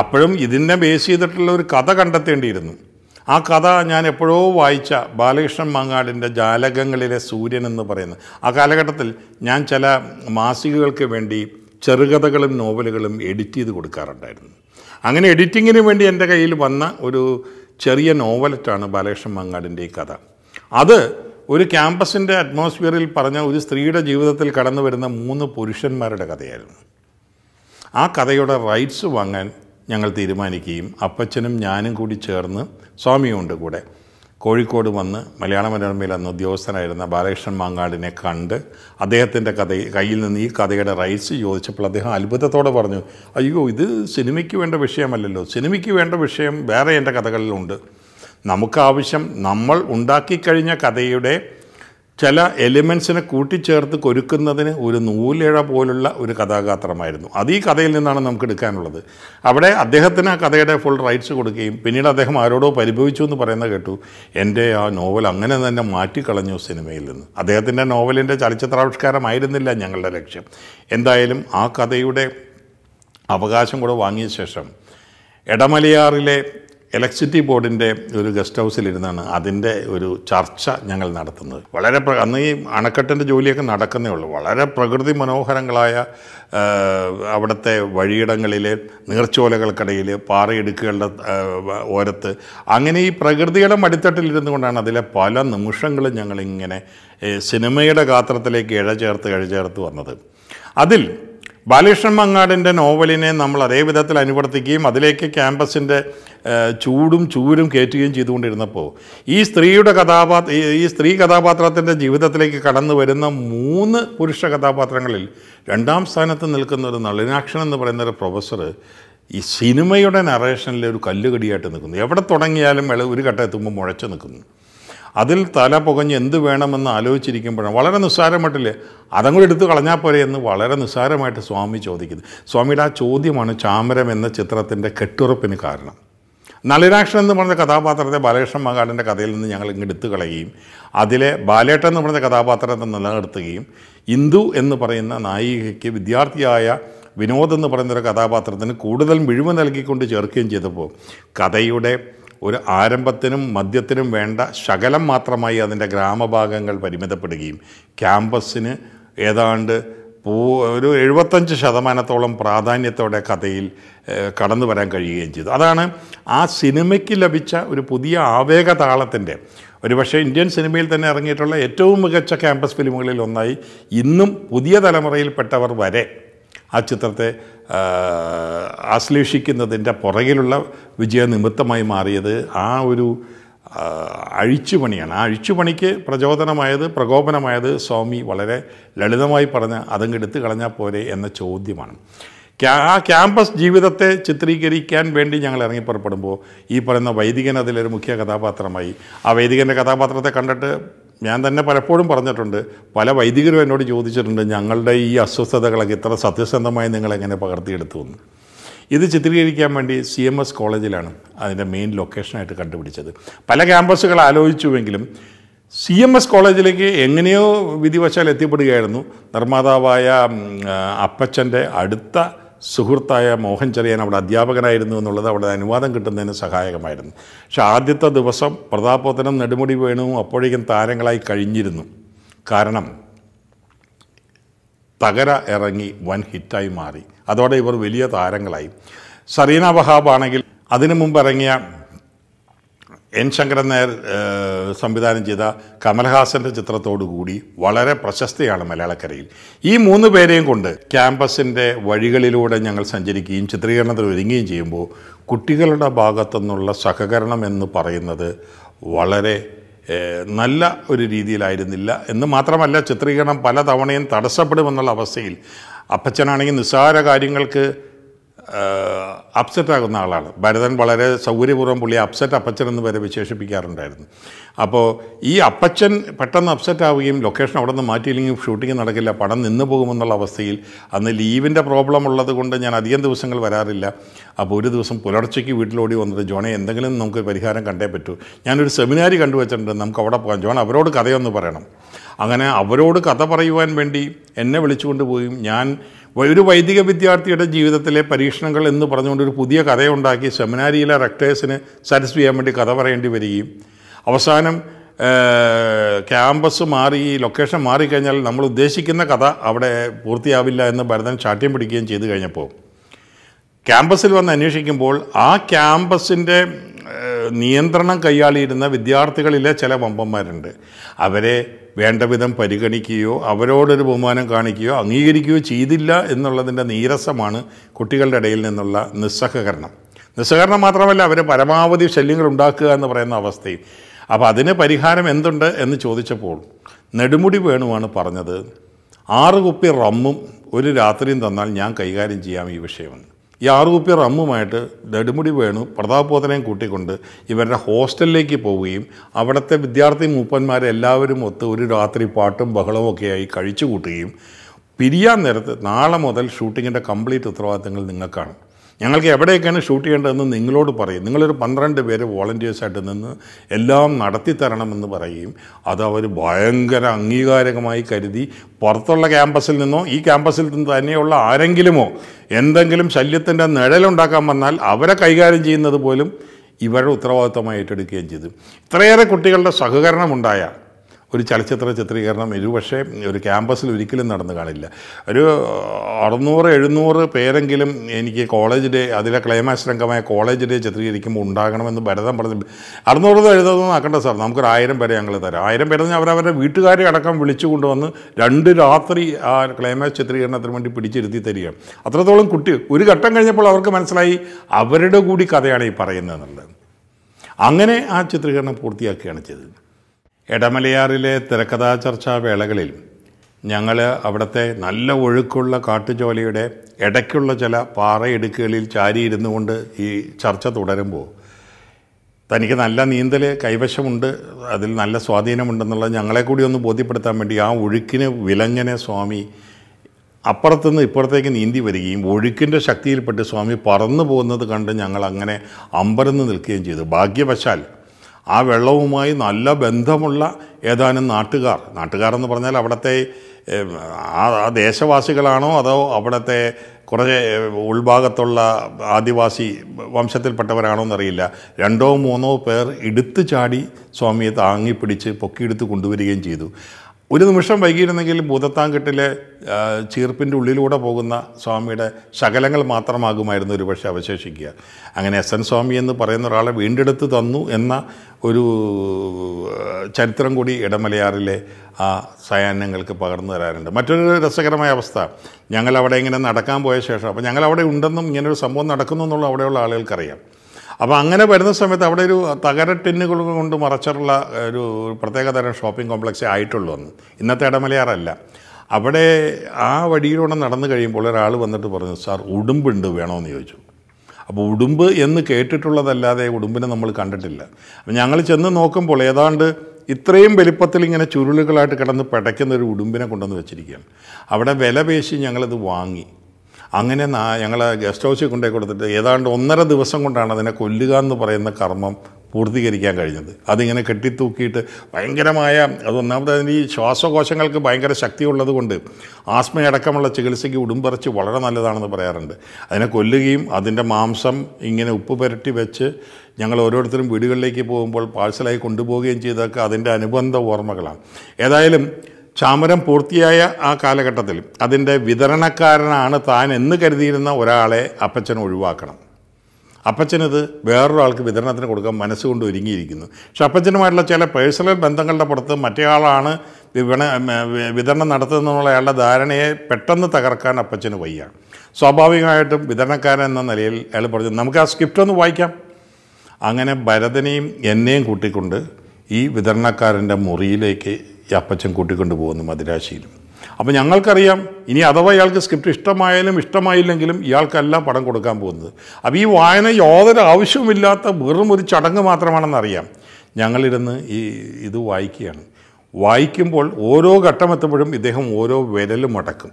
അപ്പോഴും ഇതിനെ ബേസ് ചെയ്തിട്ടുള്ള ഒരു കഥ കണ്ടെത്തേണ്ടിയിരുന്നു ആ കഥ ഞാൻ എപ്പോഴോ വായിച്ച ബാലകൃഷ്ണൻ മാങ്ങാടിൻ്റെ ജാലകങ്ങളിലെ സൂര്യൻ എന്ന് പറയുന്നത് ആ കാലഘട്ടത്തിൽ ഞാൻ ചില മാസികകൾക്ക് വേണ്ടി ചെറുകഥകളും നോവലുകളും എഡിറ്റ് ചെയ്ത് കൊടുക്കാറുണ്ടായിരുന്നു അങ്ങനെ എഡിറ്റിങ്ങിന് വേണ്ടി എൻ്റെ കയ്യിൽ വന്ന ഒരു ചെറിയ നോവലറ്റാണ് ബാലകൃഷ്ണൻ മാങ്ങാടിൻ്റെ ഈ കഥ അത് ഒരു ക്യാമ്പസിൻ്റെ അറ്റ്മോസ്ഫിയറിൽ പറഞ്ഞ ഒരു സ്ത്രീയുടെ ജീവിതത്തിൽ കടന്നു വരുന്ന മൂന്ന് പുരുഷന്മാരുടെ കഥയായിരുന്നു ആ കഥയുടെ റൈറ്റ്സ് വാങ്ങാൻ ഞങ്ങൾ തീരുമാനിക്കുകയും അപ്പച്ചനും ഞാനും കൂടി ചേർന്ന് സ്വാമിയുണ്ട് കൂടെ കോഴിക്കോട് വന്ന് മലയാള മനോരമയിൽ അന്ന് ഉദ്യോഗസ്ഥനായിരുന്ന ബാലകൃഷ്ണൻ മാങ്ങാടിനെ കണ്ട് അദ്ദേഹത്തിൻ്റെ കഥ കയ്യിൽ നിന്ന് ഈ കഥയുടെ റൈറ്റ്സ് ചോദിച്ചപ്പോൾ അദ്ദേഹം അത്ഭുതത്തോടെ പറഞ്ഞു അയ്യോ ഇത് സിനിമയ്ക്ക് വേണ്ട വിഷയമല്ലല്ലോ സിനിമയ്ക്ക് വേണ്ട വിഷയം വേറെ എൻ്റെ കഥകളിലുണ്ട് നമുക്കാവശ്യം നമ്മൾ ഉണ്ടാക്കിക്കഴിഞ്ഞ കഥയുടെ ചില എലിമെൻസിനെ കൂട്ടിച്ചേർത്ത് കൊരുക്കുന്നതിന് ഒരു നൂലിഴ പോലുള്ള ഒരു കഥാപാത്രമായിരുന്നു അത് ഈ കഥയിൽ നിന്നാണ് നമുക്ക് എടുക്കാനുള്ളത് അവിടെ അദ്ദേഹത്തിന് ആ കഥയുടെ ഫുൾ റൈറ്റ്സ് കൊടുക്കുകയും പിന്നീട് അദ്ദേഹം ആരോടോ പരിഭവിച്ചു എന്ന് പറയുന്ന കേട്ടു എൻ്റെ ആ നോവൽ അങ്ങനെ തന്നെ മാറ്റിക്കളഞ്ഞു സിനിമയിൽ നിന്ന് അദ്ദേഹത്തിൻ്റെ നോവലിൻ്റെ ചലച്ചിത്രാവിഷ്കാരമായിരുന്നില്ല ഞങ്ങളുടെ ലക്ഷ്യം എന്തായാലും ആ കഥയുടെ അവകാശം കൂടെ വാങ്ങിയ ശേഷം എടമലയാറിലെ ഇലക്ട്രിസിറ്റി ബോർഡിൻ്റെ ഒരു ഗസ്റ്റ് ഹൗസിലിരുന്നാണ് അതിൻ്റെ ഒരു ചർച്ച ഞങ്ങൾ നടത്തുന്നത് വളരെ അന്ന് ഈ അണക്കെട്ടിൻ്റെ ജോലിയൊക്കെ നടക്കുന്നേ ഉള്ളൂ വളരെ പ്രകൃതി മനോഹരങ്ങളായ അവിടുത്തെ വഴിയിടങ്ങളിൽ നീർച്ചോലകൾക്കിടയിൽ പാറയിടുക്കുകളുടെ ഓരത്ത് അങ്ങനെ ഈ പ്രകൃതിയുടെ മടിത്തട്ടിലിരുന്നു കൊണ്ടാണ് അതിലെ പല നിമിഷങ്ങളും ഞങ്ങളിങ്ങനെ സിനിമയുടെ ഗാത്രത്തിലേക്ക് ഇഴ ചേർത്ത് ഇഴ ചേർത്ത് വന്നത് അതിൽ ബാലകൃഷ്ണൻ മങ്ങാടിൻ്റെ നോവലിനെ നമ്മൾ അതേ വിധത്തിൽ അനുവർത്തിക്കുകയും അതിലേക്ക് ക്യാമ്പസിൻ്റെ ചൂടും ചൂരും കയറ്റുകയും ചെയ്തുകൊണ്ടിരുന്നപ്പോൾ ഈ സ്ത്രീയുടെ കഥാപാത്ര ഈ സ്ത്രീ കഥാപാത്രത്തിൻ്റെ ജീവിതത്തിലേക്ക് കടന്നു വരുന്ന മൂന്ന് പുരുഷ കഥാപാത്രങ്ങളിൽ രണ്ടാം സ്ഥാനത്ത് നിൽക്കുന്ന ഒരു നളിനാക്ഷൻ എന്ന് പറയുന്ന ഒരു പ്രൊഫസർ ഈ സിനിമയുടെ നറേഷനിലെ ഒരു കല്ലുകടിയായിട്ട് നിൽക്കുന്നു എവിടെ തുടങ്ങിയാലും ഒരു ഘട്ടം എത്തുമ്പോൾ മുഴച്ചു നിൽക്കുന്നു അതിൽ തല പുകഞ്ഞ് എന്ത് വേണമെന്ന് ആലോചിച്ചിരിക്കുമ്പോഴാണ് വളരെ നിസ്സാരമായിട്ടില്ലേ അതങ്ങോട്ട് എടുത്തു കളഞ്ഞാൽ പോരെ എന്ന് വളരെ നിസ്സാരമായിട്ട് സ്വാമി ചോദിക്കുന്നു സ്വാമിയുടെ ആ ചോദ്യമാണ് ചാമരം എന്ന ചിത്രത്തിൻ്റെ കെട്ടുറപ്പിന് കാരണം നളിനാക്ഷൻ എന്ന് പറഞ്ഞ കഥാപാത്രത്തെ ബാലകൃഷ്ണൻ മകാടിൻ്റെ കഥയിൽ നിന്ന് ഞങ്ങൾ ഇങ്ങോട്ട് എടുത്തു കളയുകയും അതിലെ ബാലേട്ടൻ എന്ന് പറഞ്ഞ കഥാപാത്രത്തെ നിലനിർത്തുകയും ഇന്ദു എന്ന് പറയുന്ന നായികയ്ക്ക് വിദ്യാർത്ഥിയായ വിനോദ് എന്ന് പറയുന്ന കഥാപാത്രത്തിന് കൂടുതൽ മിഴിവ് നൽകിക്കൊണ്ട് ചേർക്കുകയും ചെയ്തപ്പോൾ കഥയുടെ ഒരു ആരംഭത്തിനും മദ്യത്തിനും വേണ്ട ശകലം മാത്രമായി അതിൻ്റെ ഗ്രാമഭാഗങ്ങൾ പരിമിതപ്പെടുകയും ക്യാമ്പസിന് ഏതാണ്ട് പൂ ഒരു എഴുപത്തഞ്ച് ശതമാനത്തോളം പ്രാധാന്യത്തോടെ കഥയിൽ കടന്നു വരാൻ കഴിയുകയും ചെയ്തു അതാണ് ആ സിനിമയ്ക്ക് ലഭിച്ച ഒരു പുതിയ ആവേഗ താളത്തിൻ്റെ പക്ഷേ ഇന്ത്യൻ സിനിമയിൽ തന്നെ ഇറങ്ങിയിട്ടുള്ള ഏറ്റവും മികച്ച ക്യാമ്പസ് ഫിലിമുകളിൽ ഒന്നായി ഇന്നും പുതിയ തലമുറയിൽപ്പെട്ടവർ വരെ ആ ചിത്രത്തെ ആശ്ലേഷിക്കുന്നതിൻ്റെ പുറകിലുള്ള നിമിത്തമായി മാറിയത് ആ ഒരു അഴിച്ചുപണിയാണ് ആ അഴിച്ചുപണിക്ക് പ്രചോദനമായത് പ്രകോപനമായത് സ്വാമി വളരെ ലളിതമായി പറഞ്ഞ് അതങ്ങ് എടുത്തു കളഞ്ഞാൽ പോരെ എന്ന ചോദ്യമാണ് ആ ക്യാമ്പസ് ജീവിതത്തെ ചിത്രീകരിക്കാൻ വേണ്ടി ഞങ്ങൾ ഇറങ്ങി പുറപ്പെടുമ്പോൾ ഈ പറയുന്ന വൈദികൻ അതിലൊരു മുഖ്യ കഥാപാത്രമായി ആ വൈദികൻ്റെ കഥാപാത്രത്തെ കണ്ടിട്ട് ഞാൻ തന്നെ പലപ്പോഴും പറഞ്ഞിട്ടുണ്ട് പല വൈദികരും എന്നോട് ചോദിച്ചിട്ടുണ്ട് ഞങ്ങളുടെ ഈ അസ്വസ്ഥതകളൊക്കെ ഇത്ര സത്യസന്ധമായി നിങ്ങളെങ്ങനെ പകർത്തിയെടുത്തു എന്ന് ഇത് ചിത്രീകരിക്കാൻ വേണ്ടി സി എം എസ് കോളേജിലാണ് അതിൻ്റെ മെയിൻ ലൊക്കേഷനായിട്ട് കണ്ടുപിടിച്ചത് പല ക്യാമ്പസുകൾ ആലോചിച്ചുവെങ്കിലും സി എം എസ് കോളേജിലേക്ക് എങ്ങനെയോ വിധിവശാൽ എത്തിപ്പെടുകയായിരുന്നു നിർമ്മാതാവായ അപ്പച്ചൻ്റെ അടുത്ത സുഹൃത്തായ മോഹൻ ചെറിയാൻ അവിടെ അധ്യാപകനായിരുന്നു എന്നുള്ളത് അവിടെ അനുവാദം കിട്ടുന്നതിന് സഹായകമായിരുന്നു പക്ഷേ ആദ്യത്തെ ദിവസം പ്രതാപോത്തനം നെടുമുടി വേണു അപ്പോഴേക്കും താരങ്ങളായി കഴിഞ്ഞിരുന്നു കാരണം തകര ഇറങ്ങി വൻ ഹിറ്റായി മാറി അതോടെ ഇവർ വലിയ താരങ്ങളായി സറീന വഹാബ് ആണെങ്കിൽ അതിനു മുമ്പ് ഇറങ്ങിയ എൻ ശങ്കരൻ നായർ സംവിധാനം ചെയ്ത കമൽഹാസൻ്റെ ചിത്രത്തോടുകൂടി വളരെ പ്രശസ്തിയാണ് മലയാളക്കരയിൽ ഈ മൂന്ന് പേരെയും കൊണ്ട് ക്യാമ്പസിൻ്റെ വഴികളിലൂടെ ഞങ്ങൾ സഞ്ചരിക്കുകയും ചിത്രീകരണത്തിൽ ഒരുങ്ങുകയും ചെയ്യുമ്പോൾ കുട്ടികളുടെ ഭാഗത്തുനിന്നുള്ള സഹകരണം എന്ന് പറയുന്നത് വളരെ നല്ല ഒരു രീതിയിലായിരുന്നില്ല എന്ന് മാത്രമല്ല ചിത്രീകരണം പല തവണയും തടസ്സപ്പെടുമെന്നുള്ള അവസ്ഥയിൽ അപ്പച്ചനാണെങ്കിൽ നിസ്സാര കാര്യങ്ങൾക്ക് അപ്സെറ്റ് ആകുന്ന ആളാണ് ഭരതൻ വളരെ സൗകര്യപൂർവ്വം പുള്ളി അപ്സെറ്റ് അപ്പച്ചൻ എന്ന് വരെ വിശേഷിപ്പിക്കാറുണ്ടായിരുന്നു അപ്പോൾ ഈ അപ്പച്ചൻ പെട്ടെന്ന് അപ്സെറ്റ് ആവുകയും ലൊക്കേഷൻ അവിടെ നിന്ന് മാറ്റിയില്ലെങ്കിൽ ഷൂട്ടിംഗ് നടക്കില്ല പടം നിന്ന് പോകുമെന്നുള്ള അവസ്ഥയിൽ അന്ന് ലീവിൻ്റെ പ്രോബ്ലം ഉള്ളത് കൊണ്ട് ഞാൻ അധികം ദിവസങ്ങൾ വരാറില്ല അപ്പോൾ ഒരു ദിവസം പുലർച്ചയ്ക്ക് വീട്ടിലോടി വന്നിട്ട് ജോണെ എന്തെങ്കിലും നമുക്ക് പരിഹാരം കണ്ടേ പറ്റൂ ഞാനൊരു സെമിനാരി കണ്ടുവച്ചിട്ടുണ്ട് നമുക്ക് അവിടെ പോകാം ജോൺ അവരോട് കഥയൊന്ന് പറയണം അങ്ങനെ അവരോട് കഥ പറയുവാൻ വേണ്ടി എന്നെ വിളിച്ചുകൊണ്ട് പോയി ഞാൻ ഒരു വൈദിക വിദ്യാർത്ഥിയുടെ ജീവിതത്തിലെ പരീക്ഷണങ്ങൾ എന്ന് പറഞ്ഞുകൊണ്ട് ഒരു പുതിയ കഥയുണ്ടാക്കി സെമിനാരിയിലെ റെക്ടേഴ്സിന് സാറ്റിസ്ഫൈ ചെയ്യാൻ വേണ്ടി കഥ പറയേണ്ടി വരികയും അവസാനം ക്യാമ്പസ് മാറി ലൊക്കേഷൻ മാറിക്കഴിഞ്ഞാൽ നമ്മൾ ഉദ്ദേശിക്കുന്ന കഥ അവിടെ പൂർത്തിയാവില്ല എന്ന് ഭരതൻ ചാട്ട്യം പിടിക്കുകയും ചെയ്തു കഴിഞ്ഞപ്പോൾ ക്യാമ്പസിൽ വന്ന് അന്വേഷിക്കുമ്പോൾ ആ ക്യാമ്പസിൻ്റെ നിയന്ത്രണം കൈയാളിയിരുന്ന വിദ്യാർത്ഥികളിലെ ചില വമ്പന്മാരുണ്ട് അവരെ വിധം പരിഗണിക്കുകയോ അവരോടൊരു ബഹുമാനം കാണിക്കുകയോ അംഗീകരിക്കുകയോ ചെയ്തില്ല എന്നുള്ളതിൻ്റെ നീരസമാണ് കുട്ടികളുടെ ഇടയിൽ നിന്നുള്ള നിസ്സഹകരണം നിസ്സഹകരണം മാത്രമല്ല അവർ പരമാവധി ശല്യങ്ങൾ ഉണ്ടാക്കുക എന്ന് പറയുന്ന അവസ്ഥയും അപ്പോൾ അതിന് പരിഹാരം എന്തുണ്ട് എന്ന് ചോദിച്ചപ്പോൾ നെടുമുടി വേണുവാണ് പറഞ്ഞത് ആറ് കുപ്പി റമ്മും ഒരു രാത്രിയും തന്നാൽ ഞാൻ കൈകാര്യം ചെയ്യാം ഈ വിഷയമെന്ന് ഈ ആറുകുപ്പിയർ റമ്മുമായിട്ട് നെടുമുടി വേണു പ്രതാപോധനെയും കൂട്ടിക്കൊണ്ട് ഇവരുടെ ഹോസ്റ്റലിലേക്ക് പോവുകയും അവിടുത്തെ വിദ്യാർത്ഥി മൂപ്പന്മാരെ എല്ലാവരും ഒത്ത് ഒരു രാത്രി പാട്ടും ബഹളവും ഒക്കെയായി കഴിച്ചു കൂട്ടുകയും പിരിയാൻ നേരത്ത് നാളെ മുതൽ ഷൂട്ടിങ്ങിൻ്റെ കംപ്ലീറ്റ് ഉത്തരവാദിത്തങ്ങൾ നിങ്ങൾക്കാണ് ഞങ്ങൾക്ക് എവിടെയൊക്കെയാണ് ഷൂട്ട് ചെയ്യേണ്ടതെന്ന് നിങ്ങളോട് പറയും നിങ്ങളൊരു പന്ത്രണ്ട് പേര് വോളണ്ടിയേഴ്സായിട്ട് നിന്ന് എല്ലാം നടത്തി തരണമെന്ന് പറയും അത് അവർ ഭയങ്കര അംഗീകാരകമായി കരുതി പുറത്തുള്ള ക്യാമ്പസിൽ നിന്നോ ഈ ക്യാമ്പസിൽ നിന്ന് തന്നെയുള്ള ആരെങ്കിലുമോ എന്തെങ്കിലും ശല്യത്തിൻ്റെ നിഴലുണ്ടാക്കാൻ വന്നാൽ അവരെ കൈകാര്യം ചെയ്യുന്നത് പോലും ഇവരുടെ ഉത്തരവാദിത്തമായി ഏറ്റെടുക്കുകയും ചെയ്തു ഇത്രയേറെ കുട്ടികളുടെ സഹകരണമുണ്ടായാൽ ഒരു ചലച്ചിത്ര ചിത്രീകരണം പക്ഷേ ഒരു ക്യാമ്പസിൽ ഒരിക്കലും നടന്നു കാണില്ല ഒരു അറുന്നൂറ് എഴുന്നൂറ് പേരെങ്കിലും എനിക്ക് കോളേജ് ഡേ അതിലെ ക്ലൈമാക്സ് രംഗമായ കോളേജ് ഡേ ചിത്രീകരിക്കുമ്പോൾ ഉണ്ടാകണമെന്ന് ഭരതം പറഞ്ഞു അറുന്നൂറ് എഴുതുന്നൊന്നും ആക്കണ്ട സാർ നമുക്കൊരു ആയിരം പേരെ ഞങ്ങൾ തരാം ആയിരം പേരെന്ന് അവരവരുടെ വീട്ടുകാരെ അടക്കം വിളിച്ചു കൊണ്ടുവന്ന് രണ്ട് രാത്രി ആ ക്ലൈമാക്സ് ചിത്രീകരണത്തിന് വേണ്ടി പിടിച്ചിരുത്തി തരികയാണ് അത്രത്തോളം കുട്ടി ഒരു ഘട്ടം കഴിഞ്ഞപ്പോൾ അവർക്ക് മനസ്സിലായി അവരുടെ കൂടി കഥയാണ് ഈ പറയുന്നത് അങ്ങനെ ആ ചിത്രീകരണം പൂർത്തിയാക്കുകയാണ് ചെയ്തത് ഇടമലയാറിലെ തിരക്കഥാ ചർച്ചാ വേളകളിൽ ഞങ്ങൾ അവിടുത്തെ നല്ല ഒഴുക്കുള്ള കാട്ടുജോലിയുടെ ഇടയ്ക്കുള്ള ചില പാറയിടുക്കുകളിൽ ചാരിയിരുന്നു കൊണ്ട് ഈ ചർച്ച തുടരുമ്പോൾ തനിക്ക് നല്ല നീന്തൽ കൈവശമുണ്ട് അതിൽ നല്ല സ്വാധീനമുണ്ടെന്നുള്ളത് ഞങ്ങളെ കൂടി ഒന്ന് ബോധ്യപ്പെടുത്താൻ വേണ്ടി ആ ഒഴുക്കിന് വിലങ്ങനെ സ്വാമി അപ്പുറത്തുനിന്ന് ഇപ്പുറത്തേക്ക് നീന്തി വരികയും ഒഴുക്കിൻ്റെ ശക്തിയിൽപ്പെട്ട് സ്വാമി പറന്നു പോകുന്നത് കണ്ട് ഞങ്ങൾ അങ്ങനെ അമ്പരന്ന് നിൽക്കുകയും ചെയ്തു ഭാഗ്യവശാൽ ആ വെള്ളവുമായി നല്ല ബന്ധമുള്ള ഏതാനും നാട്ടുകാർ നാട്ടുകാരെന്ന് പറഞ്ഞാൽ അവിടുത്തെ ആ ദേശവാസികളാണോ അതോ അവിടുത്തെ കുറേ ഉൾഭാഗത്തുള്ള ആദിവാസി വംശത്തിൽപ്പെട്ടവരാണോ എന്നറിയില്ല രണ്ടോ മൂന്നോ പേർ എടുത്തു ചാടി സ്വാമിയെ താങ്ങിപ്പിടിച്ച് പൊക്കിയെടുത്ത് കൊണ്ടുവരികയും ചെയ്തു ഒരു നിമിഷം വൈകിയിരുന്നെങ്കിൽ ഭൂതത്താങ്കെട്ടിലെ ചീർപ്പിൻ്റെ ഉള്ളിലൂടെ പോകുന്ന സ്വാമിയുടെ ശകലങ്ങൾ മാത്രമാകുമായിരുന്നു ഒരുപക്ഷെ അവശേഷിക്കുക അങ്ങനെ എസ് എൻ സ്വാമി എന്ന് പറയുന്ന ഒരാളെ വീണ്ടെടുത്ത് തന്നു എന്ന ഒരു ചരിത്രം കൂടി ഇടമലയാറിലെ ആ സയാനങ്ങൾക്ക് പകർന്നു തരാറുണ്ട് മറ്റൊരു രസകരമായ അവസ്ഥ ഞങ്ങൾ അവിടെ ഇങ്ങനെ നടക്കാൻ പോയ ശേഷം അപ്പോൾ ഞങ്ങൾ അവിടെ ഉണ്ടെന്നും ഇങ്ങനൊരു സംഭവം നടക്കുന്നു എന്നുള്ള അവിടെയുള്ള ആളുകൾക്കറിയാം അപ്പോൾ അങ്ങനെ വരുന്ന സമയത്ത് അവിടെ ഒരു തകര ടിന്നുകൾ കൊണ്ട് മറച്ചിട്ടുള്ള ഒരു പ്രത്യേക തരം ഷോപ്പിംഗ് കോംപ്ലക്സേ ആയിട്ടുള്ളൂ അന്ന് ഇന്നത്തെ ഇടമലയാറല്ല അവിടെ ആ വഴിയിലൂടെ നടന്നു കഴിയുമ്പോൾ ഒരാൾ വന്നിട്ട് പറഞ്ഞു സാർ ഉടുമ്പുണ്ട് വേണമെന്ന് ചോദിച്ചു അപ്പോൾ ഉടുമ്പ് എന്ന് കേട്ടിട്ടുള്ളതല്ലാതെ ഉടുമ്പിനെ നമ്മൾ കണ്ടിട്ടില്ല അപ്പം ഞങ്ങൾ ചെന്ന് നോക്കുമ്പോൾ ഏതാണ്ട് ഇത്രയും വലിപ്പത്തിൽ ഇങ്ങനെ ചുരുളുകളായിട്ട് കിടന്ന് പടയ്ക്കുന്ന ഒരു ഉടുമ്പിനെ കൊണ്ടുവന്ന് വെച്ചിരിക്കുകയാണ് അവിടെ വില പേശി ഞങ്ങളിത് വാങ്ങി അങ്ങനെ ഞങ്ങൾ ഗസ്റ്റ് ഹൗസിൽ കൊണ്ടുപോയി കൊടുത്തിട്ട് ഏതാണ്ട് ഒന്നര ദിവസം കൊണ്ടാണ് അതിനെ കൊല്ലുക എന്ന് പറയുന്ന കർമ്മം പൂർത്തീകരിക്കാൻ കഴിഞ്ഞത് അതിങ്ങനെ കെട്ടിത്തൂക്കിയിട്ട് ഭയങ്കരമായ അത് ഒന്നാമത് അതിന് ഈ ശ്വാസകോശങ്ങൾക്ക് ഭയങ്കര ശക്തിയുള്ളത് കൊണ്ട് ആസ്മയടക്കമുള്ള ചികിത്സയ്ക്ക് ഉടുമ്പറച്ച് വളരെ നല്ലതാണെന്ന് പറയാറുണ്ട് അതിനെ കൊല്ലുകയും അതിൻ്റെ മാംസം ഇങ്ങനെ ഉപ്പ് പുരട്ടി വെച്ച് ഞങ്ങൾ ഓരോരുത്തരും വീടുകളിലേക്ക് പോകുമ്പോൾ പാഴ്സലായി കൊണ്ടുപോവുകയും ചെയ്തൊക്കെ അതിൻ്റെ അനുബന്ധ ഓർമ്മകളാണ് ഏതായാലും ചാമരം പൂർത്തിയായ ആ കാലഘട്ടത്തിൽ അതിൻ്റെ വിതരണക്കാരനാണ് താൻ എന്ന് കരുതിയിരുന്ന ഒരാളെ അപ്പച്ചൻ ഒഴിവാക്കണം അപ്പച്ചനത് വേറൊരാൾക്ക് വിതരണത്തിന് കൊടുക്കാൻ മനസ്സുകൊണ്ട് ഒരുങ്ങിയിരിക്കുന്നു പക്ഷെ അപ്പച്ചനുമായിട്ടുള്ള ചില പേഴ്സണൽ ബന്ധങ്ങളുടെ പുറത്ത് മറ്റേയാളാണ് വിപണ വിതരണം നടത്തുന്നുള്ള അയാളുടെ ധാരണയെ പെട്ടെന്ന് തകർക്കാൻ അപ്പച്ചന് വയ്യ സ്വാഭാവികമായിട്ടും വിതരണക്കാരൻ എന്ന നിലയിൽ അയാൾ പറഞ്ഞു നമുക്ക് ആ സ്ക്രിപ്റ്റ് ഒന്ന് വായിക്കാം അങ്ങനെ ഭരതനെയും എന്നെയും കൂട്ടിക്കൊണ്ട് ഈ വിതരണക്കാരൻ്റെ മുറിയിലേക്ക് അപ്പച്ചൻ കൂട്ടിക്കൊണ്ട് പോകുന്നു മദിരാശിയിലും അപ്പോൾ ഞങ്ങൾക്കറിയാം ഇനി അഥവാ ഇയാൾക്ക് സ്ക്രിപ്റ്റ് ഇഷ്ടമായാലും ഇഷ്ടമായില്ലെങ്കിലും ഇയാൾക്കെല്ലാം പടം കൊടുക്കാൻ പോകുന്നത് അപ്പോൾ ഈ വായന യാതൊരു ആവശ്യവുമില്ലാത്ത വെറും ഒരു ചടങ്ങ് മാത്രമാണെന്നറിയാം ഞങ്ങളിരുന്ന് ഈ ഇത് വായിക്കുകയാണ് വായിക്കുമ്പോൾ ഓരോ ഘട്ടം എത്തുമ്പോഴും ഇദ്ദേഹം ഓരോ വിരലും മടക്കും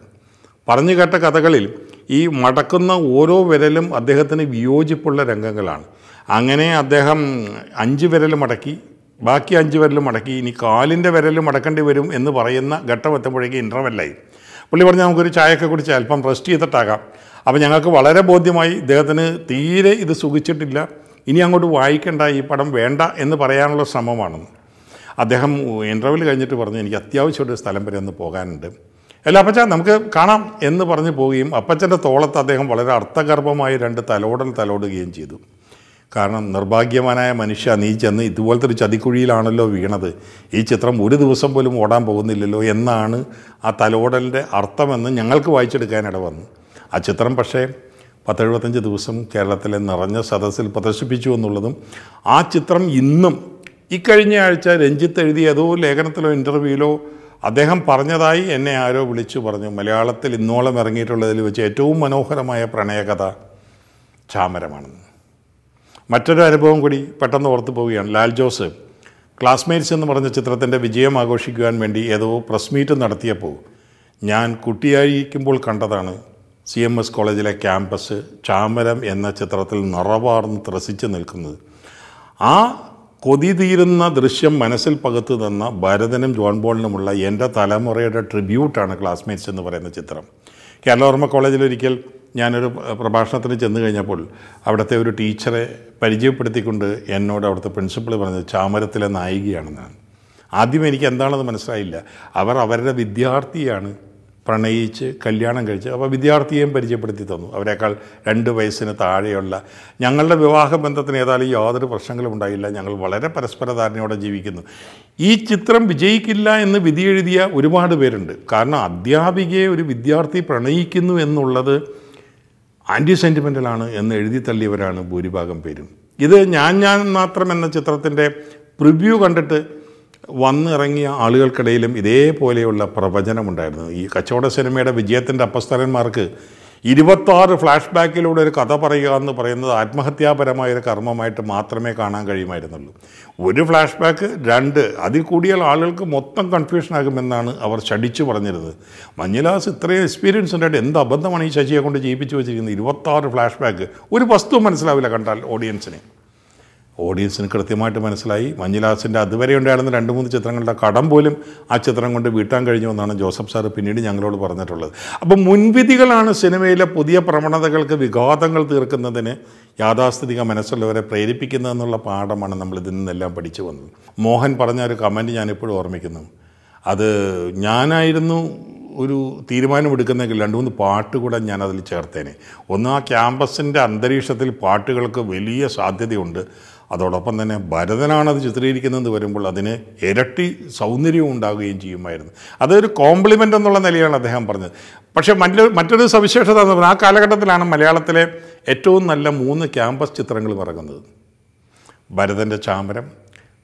പറഞ്ഞു കേട്ട കഥകളിൽ ഈ മടക്കുന്ന ഓരോ വിരലും അദ്ദേഹത്തിന് വിയോജിപ്പുള്ള രംഗങ്ങളാണ് അങ്ങനെ അദ്ദേഹം അഞ്ച് വിരൽ മടക്കി ബാക്കി അഞ്ച് വിരലും മടക്കി ഇനി കാലിൻ്റെ വിരലും മടക്കേണ്ടി വരും എന്ന് പറയുന്ന ഘട്ടം എത്തുമ്പോഴേക്കും ഇൻ്റർവെല്ലായി പുള്ളി പറഞ്ഞ് നമുക്കൊരു ചായയൊക്കെ കുടിച്ച് അല്പം റെസ്റ്റ് ചെയ്തിട്ടാകാം അപ്പോൾ ഞങ്ങൾക്ക് വളരെ ബോധ്യമായി ഇദ്ദേഹത്തിന് തീരെ ഇത് സുഖിച്ചിട്ടില്ല ഇനി അങ്ങോട്ട് വായിക്കേണ്ട ഈ പടം വേണ്ട എന്ന് പറയാനുള്ള ശ്രമമാണെന്ന് അദ്ദേഹം ഇൻ്റർവ്യൂവിൽ കഴിഞ്ഞിട്ട് പറഞ്ഞു എനിക്ക് അത്യാവശ്യമായിട്ട് സ്ഥലം വരെ ഒന്ന് പോകാനുണ്ട് അല്ല അപ്പച്ച നമുക്ക് കാണാം എന്ന് പറഞ്ഞു പോവുകയും അപ്പച്ചൻ്റെ തോളത്ത് അദ്ദേഹം വളരെ അർത്ഥഗർഭമായി രണ്ട് തലോടൽ തലോടുകയും ചെയ്തു കാരണം നിർഭാഗ്യവാനായ മനുഷ്യ നീ ചെന്ന് ഇതുപോലത്തെ ഒരു ചതിക്കുഴിയിലാണല്ലോ വീണത് ഈ ചിത്രം ഒരു ദിവസം പോലും ഓടാൻ പോകുന്നില്ലല്ലോ എന്നാണ് ആ തലോടലിൻ്റെ അർത്ഥമെന്ന് ഞങ്ങൾക്ക് വായിച്ചെടുക്കാനിട വന്നു ആ ചിത്രം പക്ഷേ പത്തെഴുപത്തഞ്ച് ദിവസം കേരളത്തിലെ നിറഞ്ഞ സദസ്സിൽ പ്രദർശിപ്പിച്ചു എന്നുള്ളതും ആ ചിത്രം ഇന്നും ഇക്കഴിഞ്ഞ ആഴ്ച രഞ്ജിത്ത് എഴുതിയതോ ലേഖനത്തിലോ ഇൻ്റർവ്യൂയിലോ അദ്ദേഹം പറഞ്ഞതായി എന്നെ ആരോ വിളിച്ചു പറഞ്ഞു മലയാളത്തിൽ ഇന്നോളം ഇറങ്ങിയിട്ടുള്ളതിൽ വെച്ച് ഏറ്റവും മനോഹരമായ പ്രണയകഥ ചാമരമാണെന്ന് മറ്റൊരു അനുഭവം കൂടി പെട്ടെന്ന് ഓർത്തു പോവുകയാണ് ലാൽ ജോസ് ക്ലാസ്മേറ്റ്സ് എന്ന് പറഞ്ഞ ചിത്രത്തിൻ്റെ വിജയം ആഘോഷിക്കുവാൻ വേണ്ടി ഏതോ പ്രസ് മീറ്റ് നടത്തിയപ്പോൾ ഞാൻ കുട്ടിയായിരിക്കുമ്പോൾ കണ്ടതാണ് സി എം എസ് കോളേജിലെ ക്യാമ്പസ് ചാമരം എന്ന ചിത്രത്തിൽ നിറവാർന്ന് ത്രസിച്ച് നിൽക്കുന്നത് ആ കൊതി തീരുന്ന ദൃശ്യം മനസ്സിൽ പകത്തു തന്ന ഭരതനും ജോൺ ബോളിനുമുള്ള എൻ്റെ തലമുറയുടെ ട്രിബ്യൂട്ടാണ് ക്ലാസ്മേറ്റ്സ് എന്ന് പറയുന്ന ചിത്രം കേരളവർമ്മ കോളേജിലൊരിക്കൽ ഞാനൊരു പ്രഭാഷണത്തിന് ചെന്ന് കഴിഞ്ഞപ്പോൾ അവിടുത്തെ ഒരു ടീച്ചറെ പരിചയപ്പെടുത്തിക്കൊണ്ട് എന്നോട് അവിടുത്തെ പ്രിൻസിപ്പൾ പറഞ്ഞത് ചാമരത്തിലെ ഞാൻ ആദ്യം എനിക്ക് എന്താണെന്ന് മനസ്സിലായില്ല അവർ അവരുടെ വിദ്യാർത്ഥിയാണ് പ്രണയിച്ച് കല്യാണം കഴിച്ച് അപ്പോൾ വിദ്യാർത്ഥിയെയും പരിചയപ്പെടുത്തി തന്നു അവരെക്കാൾ രണ്ട് വയസ്സിന് താഴെയുള്ള ഞങ്ങളുടെ വിവാഹ ബന്ധത്തിന് ഏതായാലും യാതൊരു പ്രശ്നങ്ങളും ഉണ്ടായില്ല ഞങ്ങൾ വളരെ പരസ്പര ധാരണയോടെ ജീവിക്കുന്നു ഈ ചിത്രം വിജയിക്കില്ല എന്ന് വിധിയെഴുതിയ ഒരുപാട് പേരുണ്ട് കാരണം അധ്യാപികയെ ഒരു വിദ്യാർത്ഥി പ്രണയിക്കുന്നു എന്നുള്ളത് ആൻറ്റി സെൻറ്റിമെൻ്റലാണ് എന്ന് എഴുതി തള്ളിയവരാണ് ഭൂരിഭാഗം പേരും ഇത് ഞാൻ ഞാൻ മാത്രം എന്ന ചിത്രത്തിൻ്റെ പ്രിവ്യൂ കണ്ടിട്ട് വന്നിറങ്ങിയ ആളുകൾക്കിടയിലും ഇതേപോലെയുള്ള പ്രവചനമുണ്ടായിരുന്നു ഈ കച്ചവട സിനിമയുടെ വിജയത്തിൻ്റെ അപ്പസ്തലന്മാർക്ക് ഇരുപത്താറ് ഫ്ലാഷ് ബാക്കിലൂടെ ഒരു കഥ പറയുക എന്ന് പറയുന്നത് ആത്മഹത്യാപരമായ ഒരു കർമ്മമായിട്ട് മാത്രമേ കാണാൻ കഴിയുമായിരുന്നുള്ളൂ ഒരു ഫ്ലാഷ് ബാക്ക് രണ്ട് അതിൽ കൂടിയാൽ ആളുകൾക്ക് മൊത്തം കൺഫ്യൂഷനാകുമെന്നാണ് അവർ ചടിച്ചു പറഞ്ഞിരുന്നത് മഞ്ഞുലാസ് ഇത്രയും എക്സ്പീരിയൻസ് ഉണ്ടായിട്ട് എന്ത് അബദ്ധമാണ് ഈ ശശിയെ കൊണ്ട് ചെയ്യിപ്പിച്ചു വെച്ചിരിക്കുന്നത് ഇരുപത്താറ് ഫ്ലാഷ് ബാക്ക് ഒരു വസ്തു മനസ്സിലാവില്ല കണ്ടാൽ ഓഡിയൻസിനെ ഓഡിയൻസിന് കൃത്യമായിട്ട് മനസ്സിലായി മഞ്ഞിലാസിൻ്റെ അതുവരെ ഉണ്ടായിരുന്ന രണ്ട് മൂന്ന് ചിത്രങ്ങളുടെ കടം പോലും ആ ചിത്രം കൊണ്ട് വീട്ടാൻ കഴിഞ്ഞു എന്നാണ് ജോസഫ് സാർ പിന്നീട് ഞങ്ങളോട് പറഞ്ഞിട്ടുള്ളത് അപ്പം മുൻവിധികളാണ് സിനിമയിലെ പുതിയ പ്രവണതകൾക്ക് വിഘാതങ്ങൾ തീർക്കുന്നതിന് യാഥാസ്ഥിതിക മനസ്സുള്ളവരെ പ്രേരിപ്പിക്കുന്നതെന്നുള്ള പാഠമാണ് നമ്മൾ ഇതിൽ നിന്നെല്ലാം പഠിച്ചു വന്നത് മോഹൻ പറഞ്ഞ ഒരു കമൻറ്റ് ഞാൻ ഓർമ്മിക്കുന്നു അത് ഞാനായിരുന്നു ഒരു തീരുമാനമെടുക്കുന്നെങ്കിൽ രണ്ട് മൂന്ന് പാട്ട് കൂടെ ഞാൻ അതിൽ ചേർത്തേനെ ഒന്ന് ആ ക്യാമ്പസിൻ്റെ അന്തരീക്ഷത്തിൽ പാട്ടുകൾക്ക് വലിയ സാധ്യതയുണ്ട് അതോടൊപ്പം തന്നെ ഭരതനാണത് ചിത്രീകരിക്കുന്നത് വരുമ്പോൾ അതിന് ഇരട്ടി സൗന്ദര്യവും ഉണ്ടാകുകയും ചെയ്യുമായിരുന്നു അതൊരു കോംപ്ലിമെൻ്റ് എന്നുള്ള നിലയാണ് അദ്ദേഹം പറഞ്ഞത് പക്ഷേ മറ്റൊരു മറ്റൊരു സവിശേഷത എന്ന് പറഞ്ഞാൽ ആ കാലഘട്ടത്തിലാണ് മലയാളത്തിലെ ഏറ്റവും നല്ല മൂന്ന് ക്യാമ്പസ് ചിത്രങ്ങൾ ഇറങ്ങുന്നത് ഭരതൻ്റെ ചാമരം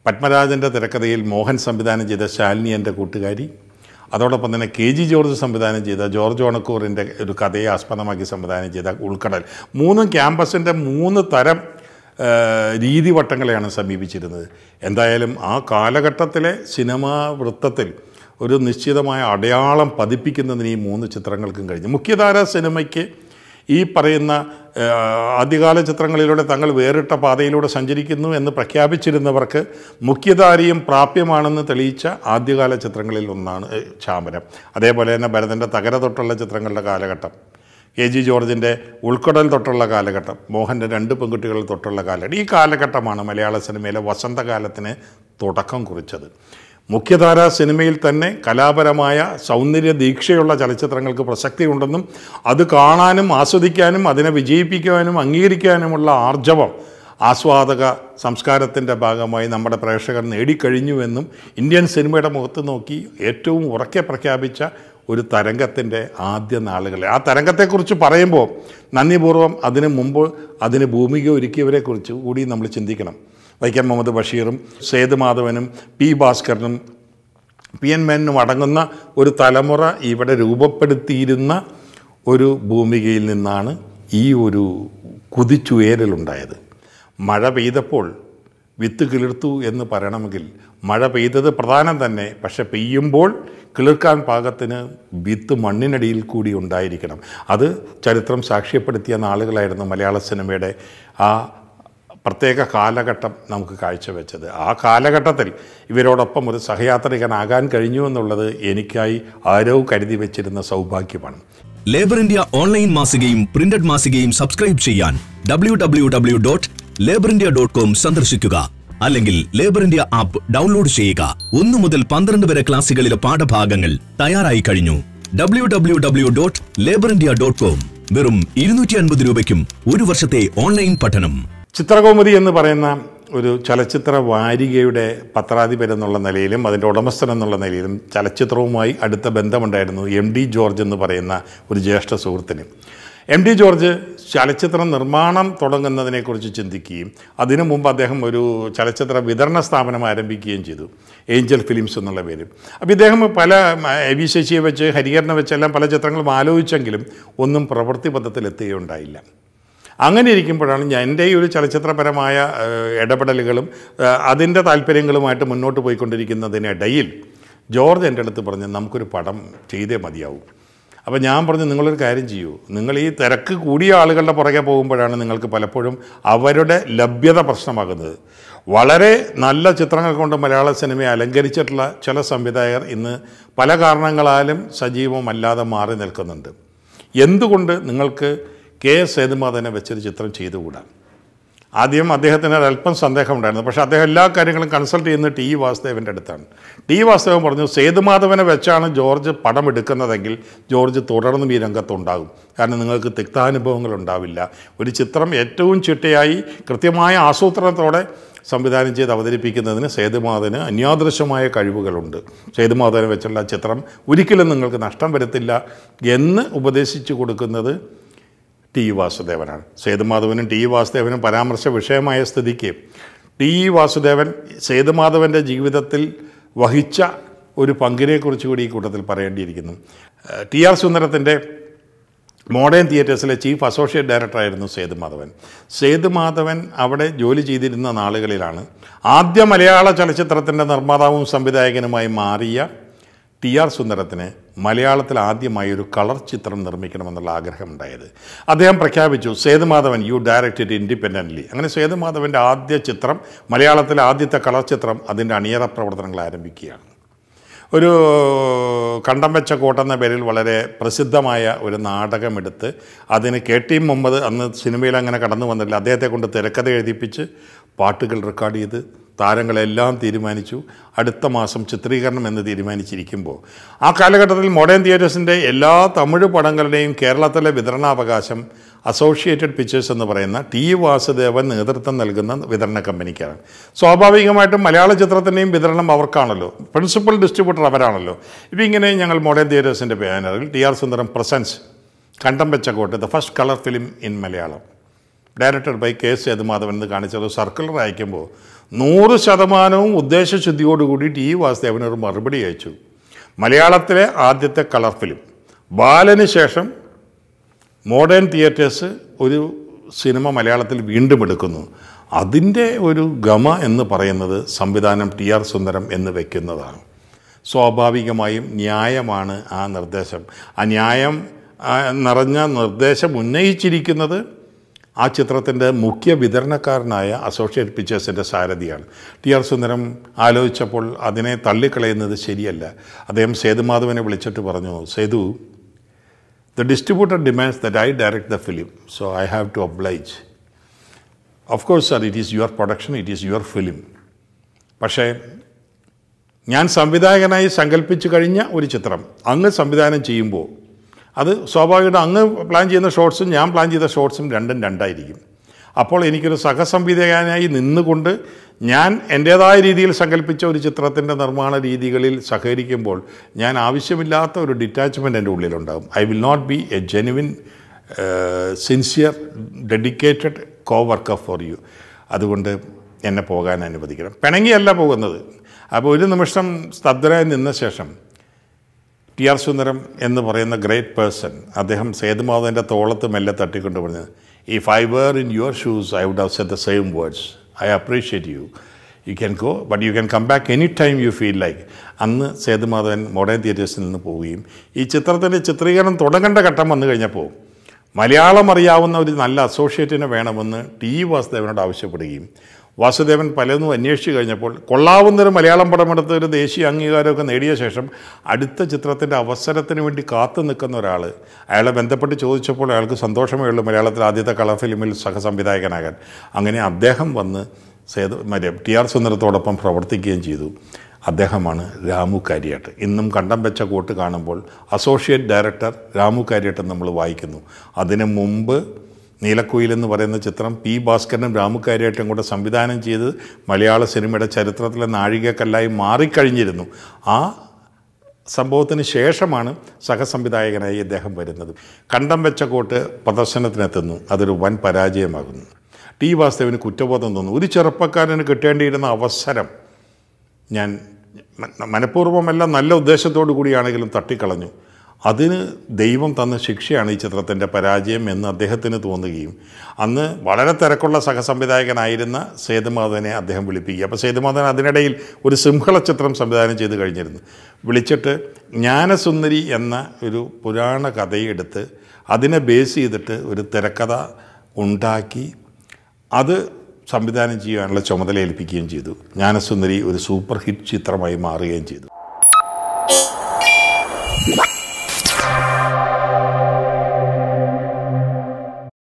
പത്മരാജൻ്റെ തിരക്കഥയിൽ മോഹൻ സംവിധാനം ചെയ്ത ശാലിനി എൻ്റെ കൂട്ടുകാരി അതോടൊപ്പം തന്നെ കെ ജി ജോർജ് സംവിധാനം ചെയ്ത ജോർജ് ഓണക്കൂറിൻ്റെ ഒരു കഥയെ ആസ്പദമാക്കി സംവിധാനം ചെയ്ത ഉൾക്കടൽ മൂന്നും ക്യാമ്പസിൻ്റെ മൂന്ന് തരം രീതിവട്ടങ്ങളെയാണ് സമീപിച്ചിരുന്നത് എന്തായാലും ആ കാലഘട്ടത്തിലെ സിനിമാ വൃത്തത്തിൽ ഒരു നിശ്ചിതമായ അടയാളം പതിപ്പിക്കുന്നതിന് ഈ മൂന്ന് ചിത്രങ്ങൾക്കും കഴിഞ്ഞു മുഖ്യധാര സിനിമയ്ക്ക് ഈ പറയുന്ന ആദ്യകാല ചിത്രങ്ങളിലൂടെ തങ്ങൾ വേറിട്ട പാതയിലൂടെ സഞ്ചരിക്കുന്നു എന്ന് പ്രഖ്യാപിച്ചിരുന്നവർക്ക് മുഖ്യധാരയും പ്രാപ്യമാണെന്ന് തെളിയിച്ച ആദ്യകാല ചിത്രങ്ങളിൽ ഒന്നാണ് ചാമരം അതേപോലെ തന്നെ ഭരതൻ്റെ തകര തൊട്ടുള്ള ചിത്രങ്ങളുടെ കാലഘട്ടം എ ജി ജോർജിൻ്റെ ഉൾക്കടൽ തൊട്ടുള്ള കാലഘട്ടം മോഹൻ്റെ രണ്ട് പെൺകുട്ടികൾ തൊട്ടുള്ള കാലഘട്ടം ഈ കാലഘട്ടമാണ് മലയാള സിനിമയിലെ വസന്തകാലത്തിന് തുടക്കം കുറിച്ചത് മുഖ്യധാര സിനിമയിൽ തന്നെ കലാപരമായ സൗന്ദര്യ ദീക്ഷയുള്ള ചലച്ചിത്രങ്ങൾക്ക് ഉണ്ടെന്നും അത് കാണാനും ആസ്വദിക്കാനും അതിനെ വിജയിപ്പിക്കുവാനും അംഗീകരിക്കാനുമുള്ള ആർജവം ആസ്വാദക സംസ്കാരത്തിൻ്റെ ഭാഗമായി നമ്മുടെ പ്രേക്ഷകർ നേടിക്കഴിഞ്ഞുവെന്നും ഇന്ത്യൻ സിനിമയുടെ മുഖത്ത് നോക്കി ഏറ്റവും ഉറക്കെ പ്രഖ്യാപിച്ച ഒരു തരംഗത്തിൻ്റെ ആദ്യ നാളുകളെ ആ തരംഗത്തെക്കുറിച്ച് പറയുമ്പോൾ നന്ദിപൂർവ്വം അതിന് മുമ്പ് അതിന് ഭൂമിക ഒരുക്കിയവരെക്കുറിച്ച് കൂടി നമ്മൾ ചിന്തിക്കണം വൈക്കം മുഹമ്മദ് ബഷീറും സേതു മാധവനും പി ഭാസ്കരനും പി എൻ മേനും അടങ്ങുന്ന ഒരു തലമുറ ഇവിടെ രൂപപ്പെടുത്തിയിരുന്ന ഒരു ഭൂമികയിൽ നിന്നാണ് ഈ ഒരു കുതിച്ചുയരലുണ്ടായത് മഴ പെയ്തപ്പോൾ വിത്ത് കിളിർത്തു എന്ന് പറയണമെങ്കിൽ മഴ പെയ്തത് പ്രധാനം തന്നെ പക്ഷെ പെയ്യുമ്പോൾ കിളിർക്കാൻ പാകത്തിന് വിത്ത് മണ്ണിനടിയിൽ കൂടി ഉണ്ടായിരിക്കണം അത് ചരിത്രം സാക്ഷ്യപ്പെടുത്തിയ നാളുകളായിരുന്നു മലയാള സിനിമയുടെ ആ പ്രത്യേക കാലഘട്ടം നമുക്ക് കാഴ്ചവെച്ചത് ആ കാലഘട്ടത്തിൽ ഇവരോടൊപ്പം ഒരു സഹയാത്രികനാകാൻ കഴിഞ്ഞു എന്നുള്ളത് എനിക്കായി ആരോ കരുതി വെച്ചിരുന്ന സൗഭാഗ്യമാണ് ലേബർ ഇന്ത്യ ഓൺലൈൻ മാസികയും പ്രിന്റഡ് മാസികയും സബ്സ്ക്രൈബ് ചെയ്യാൻ W labour India dot com സന്ദർശിക്കുക അല്ലെങ്കിൽ ലേബർ ഇന്ത്യ ആപ്പ് ഡൗൺലോഡ് ചെയ്യുക ഒന്നു മുതൽ പന്ത്രണ്ട് വരെ ക്ലാസുകളിലെ പാഠഭാഗങ്ങൾ തയ്യാറായി കഴിഞ്ഞു W W W dot labour India dot com വെറും ഇരുന്നൂറ്റി അൻപത് രൂപയ്ക്കും ഒരു വർഷത്തെ ഓൺലൈൻ പഠനം ചിത്രകൗമുദി എന്ന് പറയുന്ന ഒരു ചലച്ചിത്ര വാരികയുടെ പത്രാധിപർ എന്നുള്ള നിലയിലും അതിൻ്റെ ഉടമസ്ഥൻ എന്നുള്ള നിലയിലും ചലച്ചിത്രവുമായി അടുത്ത ബന്ധമുണ്ടായിരുന്നു എം ഡി ജോർജ് എന്ന് പറയുന്ന ഒരു ജ്യേഷ്ഠ സുഹൃത്തിന് എം ഡി ജോർജ് ചലച്ചിത്ര നിർമ്മാണം തുടങ്ങുന്നതിനെക്കുറിച്ച് ചിന്തിക്കുകയും അതിനു മുമ്പ് അദ്ദേഹം ഒരു ചലച്ചിത്ര വിതരണ സ്ഥാപനം ആരംഭിക്കുകയും ചെയ്തു ഏഞ്ചൽ ഫിലിംസ് എന്നുള്ള പേര് അപ്പോൾ ഇദ്ദേഹം പല എ വി ശശിയെ വെച്ച് ഹരിഹരനെ വെച്ചെല്ലാം പല ചിത്രങ്ങളും ആലോചിച്ചെങ്കിലും ഒന്നും പ്രവൃത്തി എത്തുകയുണ്ടായില്ല അങ്ങനെ ഇരിക്കുമ്പോഴാണ് ഞാൻ എൻ്റെ ഈ ഒരു ചലച്ചിത്രപരമായ ഇടപെടലുകളും അതിൻ്റെ താല്പര്യങ്ങളുമായിട്ട് മുന്നോട്ട് പോയിക്കൊണ്ടിരിക്കുന്നതിനിടയിൽ ജോർജ് എൻ്റെ അടുത്ത് പറഞ്ഞ് നമുക്കൊരു പടം ചെയ്തേ മതിയാവും അപ്പോൾ ഞാൻ പറഞ്ഞു നിങ്ങളൊരു കാര്യം ചെയ്യൂ നിങ്ങൾ ഈ തിരക്ക് കൂടിയ ആളുകളുടെ പുറകെ പോകുമ്പോഴാണ് നിങ്ങൾക്ക് പലപ്പോഴും അവരുടെ ലഭ്യത പ്രശ്നമാകുന്നത് വളരെ നല്ല ചിത്രങ്ങൾ കൊണ്ട് മലയാള സിനിമയെ അലങ്കരിച്ചിട്ടുള്ള ചില സംവിധായകർ ഇന്ന് പല കാരണങ്ങളാലും സജീവമല്ലാതെ മാറി നിൽക്കുന്നുണ്ട് എന്തുകൊണ്ട് നിങ്ങൾക്ക് കെ സേതുമാതനെ വെച്ചൊരു ചിത്രം ചെയ്തുകൂടാ ആദ്യം അദ്ദേഹത്തിന് അല്പം ഉണ്ടായിരുന്നു പക്ഷേ അദ്ദേഹം എല്ലാ കാര്യങ്ങളും കൺസൾട്ട് ചെയ്യുന്നത് ടി വാസുദേവൻ്റെ അടുത്താണ് ടി വാസുദേവൻ പറഞ്ഞു സേതുമാധവനെ വെച്ചാണ് ജോർജ് പടം എടുക്കുന്നതെങ്കിൽ ജോർജ് തുടർന്നും ഈ രംഗത്തുണ്ടാകും കാരണം നിങ്ങൾക്ക് തിക്താനുഭവങ്ങൾ ഉണ്ടാവില്ല ഒരു ചിത്രം ഏറ്റവും ചിട്ടയായി കൃത്യമായ ആസൂത്രണത്തോടെ സംവിധാനം ചെയ്ത് അവതരിപ്പിക്കുന്നതിന് സേതുമാധന് അന്യാദൃശ്യമായ കഴിവുകളുണ്ട് സേതുമാധവനെ വെച്ചുള്ള ചിത്രം ഒരിക്കലും നിങ്ങൾക്ക് നഷ്ടം വരുത്തില്ല എന്ന് ഉപദേശിച്ചു കൊടുക്കുന്നത് ടി വാസുദേവനാണ് സേതുമാധവനും ടി വാസുദേവനും പരാമർശ വിഷയമായ സ്ഥിതിക്ക് ടി വാസുദേവൻ സേതുമാധവൻ്റെ ജീവിതത്തിൽ വഹിച്ച ഒരു പങ്കിനെക്കുറിച്ച് കൂടി ഈ കൂട്ടത്തിൽ പറയേണ്ടിയിരിക്കുന്നു ടി ആർ സുന്ദരത്തിൻ്റെ മോഡേൺ തിയേറ്റേഴ്സിലെ ചീഫ് അസോസിയേറ്റ് ഡയറക്ടറായിരുന്നു സേതുമാധവൻ സേതുമാധവൻ അവിടെ ജോലി ചെയ്തിരുന്ന നാളുകളിലാണ് ആദ്യ മലയാള ചലച്ചിത്രത്തിൻ്റെ നിർമ്മാതാവും സംവിധായകനുമായി മാറിയ ടി ആർ സുന്ദരത്തിന് മലയാളത്തിൽ ആദ്യമായി ഒരു കളർ ചിത്രം നിർമ്മിക്കണമെന്നുള്ള ആഗ്രഹമുണ്ടായത് അദ്ദേഹം പ്രഖ്യാപിച്ചു Sethumadhavan you direct it independently അങ്ങനെ സേതുമാധവൻ്റെ ആദ്യ ചിത്രം മലയാളത്തിലെ ആദ്യത്തെ കളർ ചിത്രം അതിൻ്റെ അണിയറ പ്രവർത്തനങ്ങൾ ആരംഭിക്കുകയാണ് ഒരു കണ്ടം വെച്ച കോട്ട എന്ന പേരിൽ വളരെ പ്രസിദ്ധമായ ഒരു നാടകമെടുത്ത് അതിന് കെ ടി മുഹമ്മദ് അന്ന് സിനിമയിൽ അങ്ങനെ കടന്നു വന്നില്ല അദ്ദേഹത്തെ കൊണ്ട് തിരക്കഥ എഴുതിപ്പിച്ച് പാട്ടുകൾ റെക്കോർഡ് ചെയ്ത് താരങ്ങളെല്ലാം തീരുമാനിച്ചു അടുത്ത മാസം ചിത്രീകരണം എന്ന് തീരുമാനിച്ചിരിക്കുമ്പോൾ ആ കാലഘട്ടത്തിൽ മോഡേൺ തിയേറ്റേഴ്സിൻ്റെ എല്ലാ തമിഴ് പടങ്ങളുടെയും കേരളത്തിലെ വിതരണാവകാശം അസോസിയേറ്റഡ് പിക്ചേഴ്സ് എന്ന് പറയുന്ന ടി വാസുദേവൻ നേതൃത്വം നൽകുന്ന വിതരണ കമ്പനിക്കാണ് സ്വാഭാവികമായിട്ടും മലയാള ചിത്രത്തിൻ്റെയും വിതരണം അവർക്കാണല്ലോ പ്രിൻസിപ്പൽ ഡിസ്ട്രിബ്യൂട്ടർ അവരാണല്ലോ ഇപ്പം ഇങ്ങനെ ഞങ്ങൾ മോഡേൺ തിയേറ്റേഴ്സിൻ്റെ ബാനറിൽ T R Sundaram presents Kandam Becha Kottu the first colour film in Malayalam director by K S Sethumadhavan എന്ന് കാണിച്ചത് സർക്കുലർ അയക്കുമ്പോൾ നൂറ് ശതമാനവും ഉദ്ദേശശുദ്ധിയോട് കൂടിയിട്ട് ഈ വാസുദേവൻ ഒരു മറുപടി അയച്ചു മലയാളത്തിലെ ആദ്യത്തെ കളർ ഫിലിം ബാലന് ശേഷം മോഡേൺ തിയേറ്റേഴ്സ് ഒരു സിനിമ മലയാളത്തിൽ വീണ്ടും എടുക്കുന്നു അതിൻ്റെ ഒരു ഗമ എന്ന് പറയുന്നത് സംവിധാനം ടി ആർ സുന്ദരം എന്ന് വയ്ക്കുന്നതാണ് സ്വാഭാവികമായും ന്യായമാണ് ആ നിർദ്ദേശം ആ ന്യായം നിറഞ്ഞ നിർദ്ദേശം ഉന്നയിച്ചിരിക്കുന്നത് ആ ചിത്രത്തിൻ്റെ മുഖ്യ വിതരണക്കാരനായ അസോസിയേറ്റ് പിക്ചേഴ്സിൻ്റെ സാരഥിയാണ് ടി ആർ സുന്ദരം ആലോചിച്ചപ്പോൾ അതിനെ തള്ളിക്കളയുന്നത് ശരിയല്ല അദ്ദേഹം സേതുമാധവനെ വിളിച്ചിട്ട് പറഞ്ഞു Sethu the distributor demands that I direct the film so I have to oblige of course sir it is your production it is your film പക്ഷേ ഞാൻ സംവിധായകനായി സങ്കല്പിച്ചു കഴിഞ്ഞ ഒരു ചിത്രം അങ്ങ് സംവിധാനം ചെയ്യുമ്പോൾ അത് സ്വാഭാവികമായിട്ട് അങ്ങ് പ്ലാൻ ചെയ്യുന്ന ഷോർട്സും ഞാൻ പ്ലാൻ ചെയ്ത ഷോർട്സും രണ്ടും രണ്ടായിരിക്കും അപ്പോൾ എനിക്കൊരു സഹസംവിധായകനായി നിന്നുകൊണ്ട് ഞാൻ എൻ്റേതായ രീതിയിൽ സങ്കല്പിച്ച ഒരു ചിത്രത്തിൻ്റെ നിർമ്മാണ രീതികളിൽ സഹകരിക്കുമ്പോൾ ഞാൻ ആവശ്യമില്ലാത്ത ഒരു ഡിറ്റാച്ച്മെൻ്റ് എൻ്റെ ഉള്ളിലുണ്ടാകും I will not be a genuine sincere dedicated coworker for you അതുകൊണ്ട് എന്നെ പോകാൻ അനുവദിക്കണം പിണങ്ങിയല്ല പോകുന്നത് അപ്പോൾ ഒരു നിമിഷം സ്തബ്ധരായി നിന്ന ശേഷം ടി ആർ സുന്ദരം എന്ന് പറയുന്ന ഗ്രേറ്റ് പേഴ്സൺ അദ്ദേഹം സേതുമാധവൻ്റെ തോളത്ത് മെല്ലെ തട്ടിക്കൊണ്ട് പറഞ്ഞത് if I were in your shoes I would have said the same words I appreciate you you can go but you can come back any time you feel like അന്ന് Sethumadhavan modern തിയേറ്റേഴ്സിൽ നിന്ന് പോവുകയും ഈ ചിത്രത്തിൻ്റെ ചിത്രീകരണം തുടങ്ങേണ്ട ഘട്ടം വന്നു കഴിഞ്ഞപ്പോൾ മലയാളം അറിയാവുന്ന ഒരു നല്ല അസോസിയേറ്റിനെ വേണമെന്ന് ടി വാസുദേവനോട് ആവശ്യപ്പെടുകയും വാസുദേവൻ പലതും അന്വേഷിച്ചു കഴിഞ്ഞപ്പോൾ കൊള്ളാവുന്നൊരു മലയാളം പടമെടുത്ത് ഒരു ദേശീയ അംഗീകാരമൊക്കെ നേടിയ ശേഷം അടുത്ത ചിത്രത്തിൻ്റെ അവസരത്തിന് വേണ്ടി കാത്തു നിൽക്കുന്ന ഒരാൾ അയാളെ ബന്ധപ്പെട്ട് ചോദിച്ചപ്പോൾ അയാൾക്ക് സന്തോഷമേ ഉള്ളൂ മലയാളത്തിൽ ആദ്യത്തെ കളർ ഫിലിമിൽ സഹസംവിധായകനാകാൻ അങ്ങനെ അദ്ദേഹം വന്ന് സേത മറ്റേ ടി ആർ സുന്ദരത്തോടൊപ്പം പ്രവർത്തിക്കുകയും ചെയ്തു അദ്ദേഹമാണ് രാമു കാര്യാട്ട് ഇന്നും കണ്ടം വെച്ച കോട്ട് കാണുമ്പോൾ അസോസിയേറ്റ് ഡയറക്ടർ രാമു കാര്യട്ട് നമ്മൾ വായിക്കുന്നു അതിനു മുമ്പ് നീലക്കുയിൽ എന്ന് പറയുന്ന ചിത്രം പി ഭാസ്കരനും രാമുക്കാരിയേറ്റവും കൂടെ സംവിധാനം ചെയ്ത് മലയാള സിനിമയുടെ ചരിത്രത്തിലെ നാഴികക്കല്ലായി മാറിക്കഴിഞ്ഞിരുന്നു ആ സംഭവത്തിന് ശേഷമാണ് സഹസംവിധായകനായി അദ്ദേഹം വരുന്നത് കണ്ടം വെച്ച കോട്ട് പ്രദർശനത്തിനെത്തുന്നു അതൊരു വൻ പരാജയമാകുന്നു ടി വാസുദേവിന് കുറ്റബോധം തോന്നുന്നു ഒരു ചെറുപ്പക്കാരന് കിട്ടേണ്ടിയിരുന്ന അവസരം ഞാൻ മനഃപൂർവ്വമല്ല നല്ല ഉദ്ദേശത്തോടു കൂടിയാണെങ്കിലും തട്ടിക്കളഞ്ഞു അതിന് ദൈവം തന്ന ശിക്ഷയാണ് ഈ ചിത്രത്തിൻ്റെ പരാജയം എന്ന് അദ്ദേഹത്തിന് തോന്നുകയും അന്ന് വളരെ തിരക്കുള്ള സഹസംവിധായകനായിരുന്ന സേതുമാധവനെ അദ്ദേഹം വിളിപ്പിക്കുക അപ്പോൾ സേതുമാധവൻ അതിനിടയിൽ ഒരു സിംഹള ചിത്രം സംവിധാനം ചെയ്ത് കഴിഞ്ഞിരുന്നു വിളിച്ചിട്ട് ജ്ഞാനസുന്ദരി എന്ന ഒരു പുരാണ കഥയെടുത്ത് അതിനെ ബേസ് ചെയ്തിട്ട് ഒരു തിരക്കഥ ഉണ്ടാക്കി അത് സംവിധാനം ചെയ്യാനുള്ള ചുമതല ഏൽപ്പിക്കുകയും ചെയ്തു ജ്ഞാനസുന്ദരി ഒരു സൂപ്പർ ഹിറ്റ് ചിത്രമായി മാറുകയും ചെയ്തു